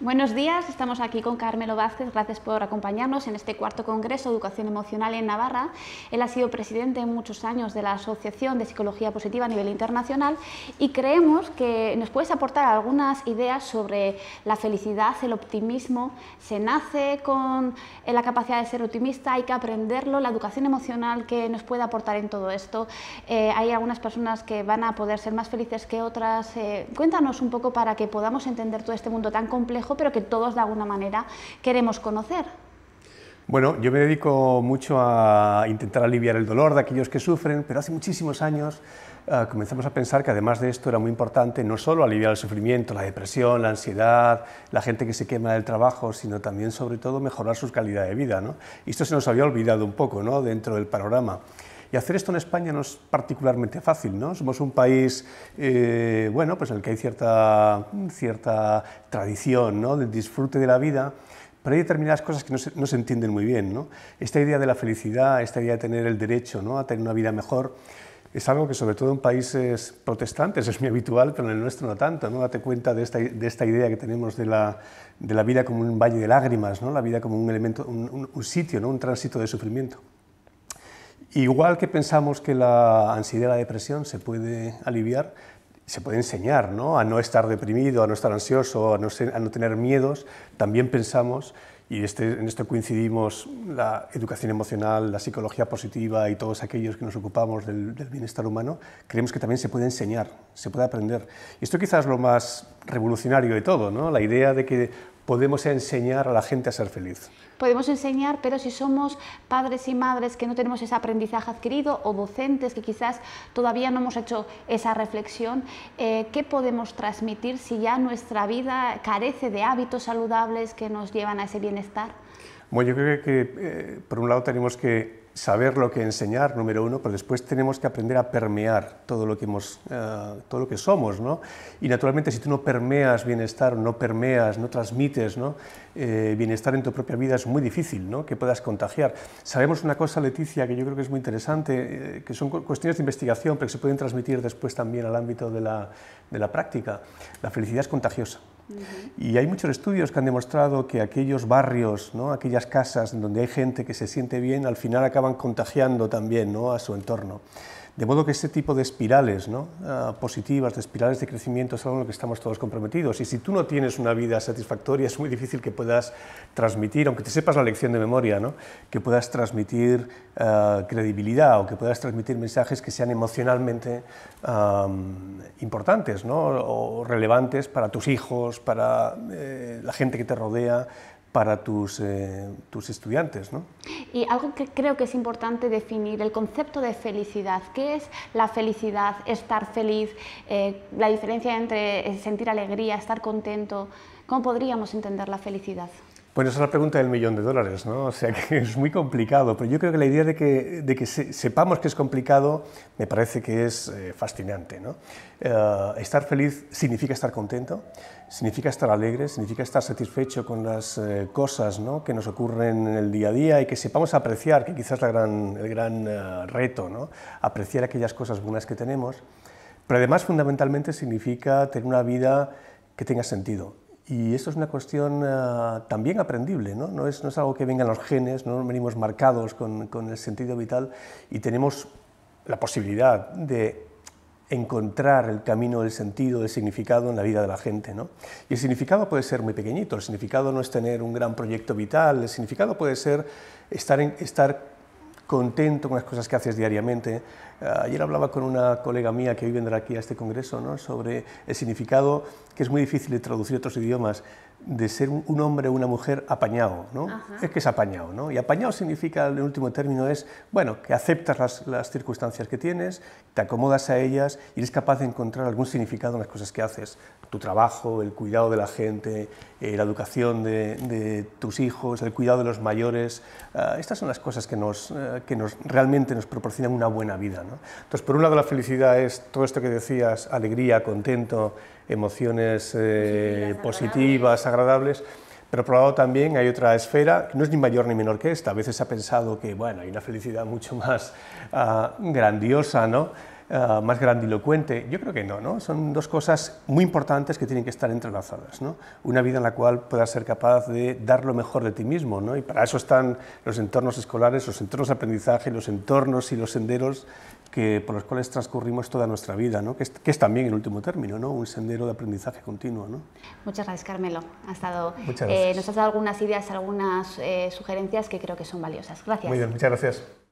Buenos días, estamos aquí con Carmelo Vázquez, gracias por acompañarnos en este cuarto Congreso Educación Emocional en Navarra. Él ha sido presidente muchos años de la Asociación de Psicología Positiva a nivel internacional y creemos que nos puedes aportar algunas ideas sobre la felicidad, el optimismo, se nace con eh, la capacidad de ser optimista, hay que aprenderlo, la educación emocional que nos puede aportar en todo esto. Eh, hay algunas personas que van a poder ser más felices que otras. Eh, cuéntanos un poco para que podamos entender todo este mundo tan complejo pero que todos de alguna manera queremos conocer. Bueno, yo me dedico mucho a intentar aliviar el dolor de aquellos que sufren, pero hace muchísimos años eh, comenzamos a pensar que además de esto era muy importante no solo aliviar el sufrimiento, la depresión, la ansiedad, la gente que se quema del trabajo, sino también sobre todo mejorar su calidad de vida. ¿no? Y esto se nos había olvidado un poco ¿no? dentro del panorama. Y hacer esto en España no es particularmente fácil, ¿no? Somos un país, eh, bueno, pues en el que hay cierta, cierta tradición, ¿no? Del disfrute de la vida, pero hay determinadas cosas que no se, entienden muy bien, Esta idea de la felicidad, esta idea de tener el derecho, ¿no? A tener una vida mejor, es algo que sobre todo en países protestantes es muy habitual, pero en el nuestro no tanto. ¿no? Date cuenta de esta, idea que tenemos de la, vida como un valle de lágrimas, ¿no? la vida como un elemento, un sitio, ¿no? un tránsito de sufrimiento. Igual que pensamos que la ansiedad y la depresión se puede aliviar, se puede enseñar a no estar deprimido, a no estar ansioso, a no, tener miedos, también pensamos y este, en esto coincidimos la educación emocional, la psicología positiva y todos aquellos que nos ocupamos del, bienestar humano, creemos que también se puede enseñar, se puede aprender. Y esto quizás es lo más revolucionario de todo, ¿no? la idea de que podemos enseñar a la gente a ser feliz? Podemos enseñar, pero si somos padres y madres que no tenemos ese aprendizaje adquirido o docentes que quizás todavía no hemos hecho esa reflexión, eh, ¿qué podemos transmitir si ya nuestra vida carece de hábitos saludables que nos llevan a ese bienestar? Bueno, yo creo que eh, por un lado tenemos que saber lo que enseñar, número uno, pero después tenemos que aprender a permear todo lo que, eh, todo lo que somos. Y naturalmente si tú no permeas bienestar, no permeas, no transmites eh, bienestar en tu propia vida, es muy difícil ¿no? que puedas contagiar. Sabemos una cosa, Leticia, que yo creo que es muy interesante, eh, que son cuestiones de investigación, pero que se pueden transmitir después también al ámbito de la práctica. La felicidad es contagiosa. Y hay muchos estudios que han demostrado que aquellos barrios, aquellas casas donde hay gente que se siente bien, al final acaban contagiando también a su entorno. De modo que este tipo de espirales ah, positivas, de espirales de crecimiento, es algo en lo que estamos todos comprometidos. Y si tú no tienes una vida satisfactoria, es muy difícil que puedas transmitir, aunque te sepas la lección de memoria, que puedas transmitir ah, credibilidad o que puedas transmitir mensajes que sean emocionalmente importantes o relevantes para tus hijos, para eh, la gente que te rodea, para tus, eh, tus estudiantes. ¿no? Y algo que creo que es importante definir, el concepto de felicidad. ¿Qué es la felicidad, estar feliz, eh, la diferencia entre sentir alegría, estar contento? ¿Cómo podríamos entender la felicidad? Bueno, esa es la pregunta del millón de dólares, ¿no? O sea que es muy complicado, pero yo creo que la idea de que, sepamos que es complicado me parece que es eh, fascinante, ¿no? Eh, estar feliz significa estar contento, significa estar alegre, significa estar satisfecho con las eh, cosas ¿no? que nos ocurren en el día a día y que sepamos apreciar, que quizás es el gran reto, ¿no? Apreciar aquellas cosas buenas que tenemos, pero además fundamentalmente significa tener una vida que tenga sentido, y eso es una cuestión eh, también aprendible, ¿no? No es, no es algo que vengan los genes, no venimos marcados con, el sentido vital y tenemos la posibilidad de encontrar el camino del sentido, del significado en la vida de la gente. Y el significado puede ser muy pequeñito, el significado no es tener un gran proyecto vital, el significado puede ser estar, en, estar contento con las cosas que haces diariamente. Ah, ayer hablaba con una colega mía que hoy vendrá aquí a este congreso ¿no? sobre el significado que es muy difícil de traducir otros idiomas de ser un hombre o una mujer apañado, ¿no? Es que es apañado, ¿no? Y apañado significa, en último término, es, bueno, que aceptas las, circunstancias que tienes, te acomodas a ellas y eres capaz de encontrar algún significado en las cosas que haces. Tu trabajo, el cuidado de la gente, eh, la educación de, tus hijos, el cuidado de los mayores. Ah, estas son las cosas que, nos, eh, que nos, realmente nos proporcionan una buena vida, ¿no? Entonces, por un lado, la felicidad es todo esto que decías, alegría, contento, emociones eh, positivas, agradables. Pero por lado también hay otra esfera, que no es ni mayor ni menor que esta. A veces se ha pensado que bueno, hay una felicidad mucho más ah, grandiosa, ¿no? Ah, más grandilocuente. Yo creo que no, ¿no? Son dos cosas muy importantes que tienen que estar entrelazadas, ¿no? Una vida en la cual puedas ser capaz de dar lo mejor de ti mismo, ¿no? Y para eso están los entornos escolares, los entornos de aprendizaje, los entornos y los senderos que, por los cuales transcurrimos toda nuestra vida, ¿no? que, es, también, en último término, ¿no? un sendero de aprendizaje continuo. ¿no? Muchas gracias, Carmelo. Ha estado, eh, nos has dado algunas ideas, algunas eh, sugerencias que creo que son valiosas. Gracias. Muy bien, muchas gracias.